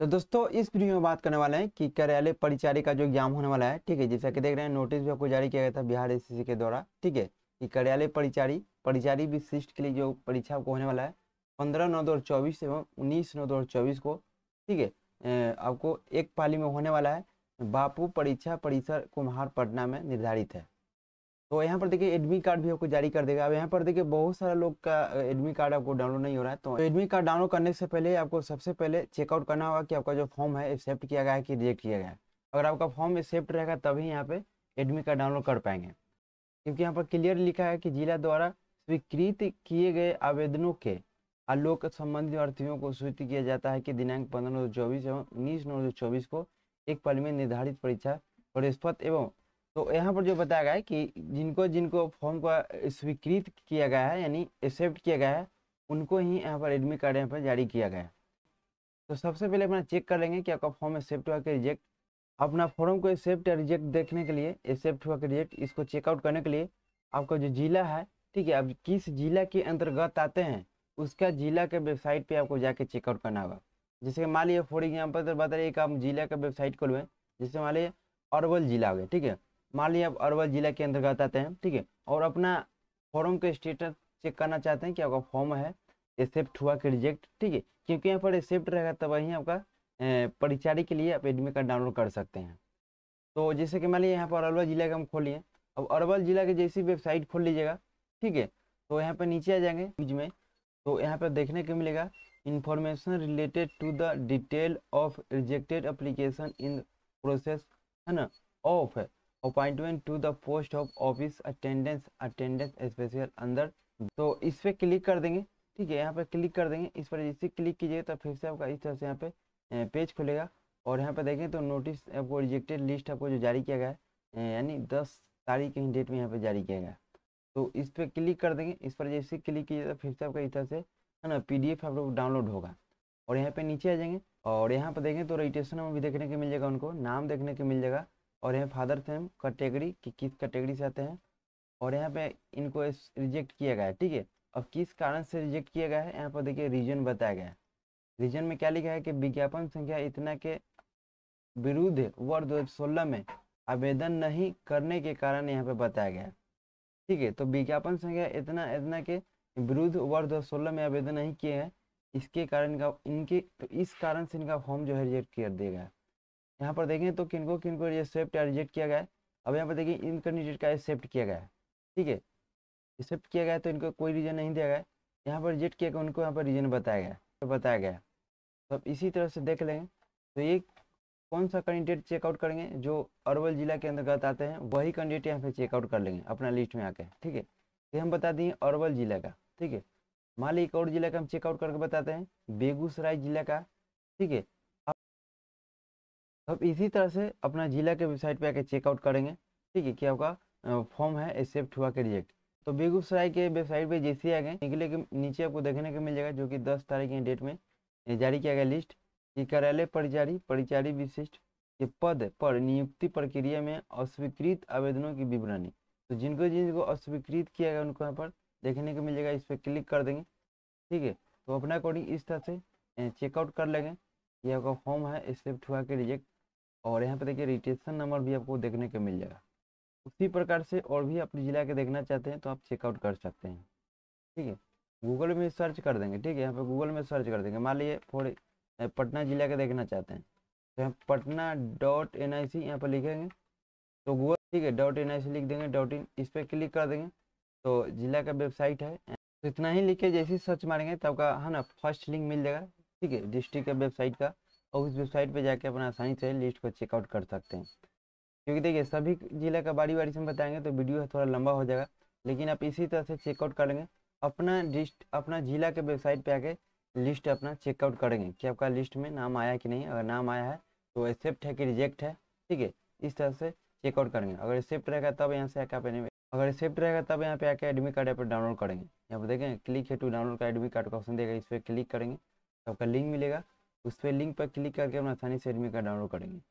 तो दोस्तों इस वीडियो में बात करने वाले हैं कि कार्यालय परिचारी का जो एग्जाम होने वाला है ठीक है जैसा कि देख रहे हैं नोटिस भी आपको जारी किया गया था बिहार एस के द्वारा ठीक है कि कार्यालय परिचारी परिचारी विशिष्ट के लिए जो परीक्षा आपको होने वाला है पंद्रह नौ दो चौबीस एवं उन्नीस नौ दो चौबीस को ठीक है आपको एक पाली में होने वाला है बापू परीक्षा परिसर कुम्हार पटना में निर्धारित है तो यहाँ पर देखिए एडमी कार्ड भी आपको जारी कर देगा अब यहाँ पर देखिए बहुत सारा लोग का एडमी कार्ड आपको डाउनलोड नहीं हो रहा है तो एडमी कार्ड डाउनलोड करने से पहले आपको सबसे पहले चेकआउट करना होगा कि आपका जो फॉर्म है एक्सेप्ट किया गया है कि रिजेक्ट किया गया है अगर आपका फॉर्म एक्सेप्ट रहेगा तभी यहाँ पे एडमी कार्ड डाउनलोड कर पाएंगे क्योंकि यहाँ पर क्लियर लिखा है कि जिला द्वारा स्वीकृत किए गए आवेदनों के आलोक संबंधी अर्थियों को सूचित किया जाता है कि दिनांक पंद्रह नौ सौ चौबीस एवं उन्नीस नौ चौबीस को एक पल में निर्धारित परीक्षा परिस्पत एवं तो यहाँ पर जो बताया गया है कि जिनको जिनको फॉर्म को स्वीकृत किया गया है यानी एक्सेप्ट किया गया है उनको ही यहाँ पर एडमिट कार्ड यहाँ पर जारी किया गया है तो सबसे पहले अपना चेक कर लेंगे कि आपका फॉर्म एक्सेप्ट हुआ कि रिजेक्ट अपना फॉर्म को एक्सेप्ट या रिजेक्ट देखने के लिए एक्सेप्ट हुआ कि रिजेक्ट इसको चेकआउट करने के लिए आपका जो जिला है ठीक है अब किस जिला के अंतर्गत आते हैं उसका जिला के वेबसाइट पे आपको जाके चेकआउट करना होगा जैसे कि मान लीजिए फॉर एग्जाम्पल तो बता रही कि आप जिला का वेबसाइट खोलवें जैसे मान लीजिए अरवल जिला हो गया ठीक है मान लीजिए आप अरवल जिला के अंतर्गत आते हैं ठीक है और अपना फॉर्म का स्टेटस चेक करना चाहते हैं कि आपका फॉर्म है एक्सेप्ट हुआ कि रिजेक्ट ठीक है क्योंकि यहाँ पर एक्सेप्ट रहेगा तब वहीं आपका परिचारी के लिए आप एडमिट कार्ड डाउनलोड कर सकते हैं तो जैसे कि मान लीजिए यहाँ पर अरवल जिला का हम खोलिए अब अरवल जिला के जैसी वेबसाइट खोल लीजिएगा ठीक है तो यहाँ पर नीचे आ जाएंगे बीच में तो यहाँ पर देखने को मिलेगा information related to the detail of rejected application in process है ना ऑफ है appointment to the post of office attendance attendance special अंदर तो इस पर क्लिक कर देंगे ठीक है यहाँ पर क्लिक कर देंगे इस पर जैसे क्लिक कीजिएगा तो फिर से आपका इस तरह से यहाँ पे पेज खुलेगा और यहाँ पर देखें तो नोटिस आपको रिजेक्टेड लिस्ट आपको जो जारी किया गया है यानी दस तारीख के डेट में यहाँ पर जारी किया गया तो इस पर क्लिक कर देंगे इस पर जैसे क्लिक कीजिएगा तो फिर से आपका इस तरह से है ना पी डी एफ आप लोग डाउनलोड होगा और यहाँ पर नीचे आ जाएंगे और यहाँ पर देखें तो रजिस्ट्रेशन नंबर भी देखने को मिल जाएगा उनको नाम देखने को मिल जाएगा और यहाँ फादर थे कैटेगरी कि किस कैटेगरी से आते हैं और यहाँ पे इनको रिजेक्ट किया गया है ठीक है अब किस कारण से रिजेक्ट किया गया है यहाँ पर देखिए रीजन बताया गया है रीजन में क्या लिखा है कि विज्ञापन संख्या इतना के विरुद्ध वर्ष दो में आवेदन नहीं करने के कारण यहाँ पे बताया गया है ठीक है तो विज्ञापन संख्या इतना इतना के विरुद्ध वर्ष दो में आवेदन नहीं किए हैं इसके कारण का इनके तो इस कारण से इनका फॉर्म जो है रिजेक्ट कर दिया गया यहाँ पर देखें तो किनको किनको एक्सेप्ट या रिजेक्ट किया गया है अब यहाँ पर देखिए कैंडिडेट का एक्सेप्ट किया गया है ठीक है एक्सेप्ट किया गया तो इनको कोई रीज़न नहीं दिया गया यहाँ पर रिजेक्ट किया गया उनको यहाँ पर रीज़न बताया गया तो बताया गया तो अब इसी तरह से देख लेंगे तो ये कौन सा कैंडिडेट चेकआउट करेंगे जो अरवल जिला के अंतर्गत आते हैं वही कैंडिडेट यहाँ पे चेकआउट कर लेंगे अपना लिस्ट में आके ठीक है ये हम बता दिए अरवल जिला का ठीक है मान ली एक और जिला का हम चेकआउट करके बताते हैं बेगूसराय जिला का ठीक है अब इसी तरह से अपना जिला के वेबसाइट पे आके चेकआउट करेंगे ठीक है कि आपका फॉर्म है एक्सेप्ट हुआ के रिजेक्ट तो बेगूसराय के वेबसाइट पे जैसे आ गए निकले के नीचे आपको देखने को मिल जाएगा जो कि दस तारीख की डेट में जारी किया गया लिस्ट कि कार्यालय परिचारी परिचारी विशिष्ट के पद पर नियुक्ति प्रक्रिया में अस्वीकृत आवेदनों की विवरणी तो जिनको जिनको अस्वीकृत किया गया उनको यहाँ पर देखने को मिल जाएगा इस पर क्लिक कर देंगे ठीक है तो अपने अकॉर्डिंग इस तरह से चेकआउट कर लेंगे ये आपका फॉर्म है एक्सेप्ट हुआ के रिजेक्ट और यहाँ पे देखिए रजिस्ट्रेशन नंबर भी आपको देखने को मिल जाएगा उसी प्रकार से और भी अपने ज़िला के देखना चाहते हैं तो आप चेकआउट कर सकते हैं ठीक है गूगल में सर्च कर देंगे ठीक है यहाँ पे गूगल में सर्च कर देंगे मान लीजिए फोर पटना ज़िला के देखना चाहते हैं तो यहाँ Patna dot N I C यहाँ पर लिखेंगे तो गूगल ठीक है डॉट एन आई सी लिख देंगे डॉट इन इस पर क्लिक कर देंगे तो ज़िला का वेबसाइट है तो इतना ही लिख के जैसे सर्च मारेंगे तो आपका है ना फर्स्ट लिंक मिल जाएगा ठीक है डिस्ट्रिक्ट का वेबसाइट का और उस वेबसाइट पे जाके अपना आसानी से लिस्ट को चेकआउट कर सकते हैं क्योंकि देखिए सभी जिला का बारी बारी से हम बताएंगे तो वीडियो थोड़ा लंबा हो जाएगा लेकिन आप इसी तरह से चेकआउट करेंगे अपना लिस्ट अपना जिला के वेबसाइट पर आके लिस्ट अपना चेकआउट करेंगे कि आपका लिस्ट में नाम आया कि नहीं अगर नाम आया है तो एक्सेप्ट है कि रिजेक्ट है ठीक है इस तरह से चेकआउट करेंगे अगर एक्सेप्ट रहेगा तब यहाँ से आके आप अगर एक्सेप्ट रहेगा तब यहाँ पे आके एडमिट कार्ड यहाँ पर डाउनलोड करेंगे यहाँ पर देखें क्लिक है टू डाउनलोड का एडमिट कार्ड का ऑप्शन देगा इस पर क्लिक करेंगे तो आपका लिंक मिलेगा उस पर लिंक पर क्लिक करके हम आसानी से एडमी का डाउनलोड करेंगे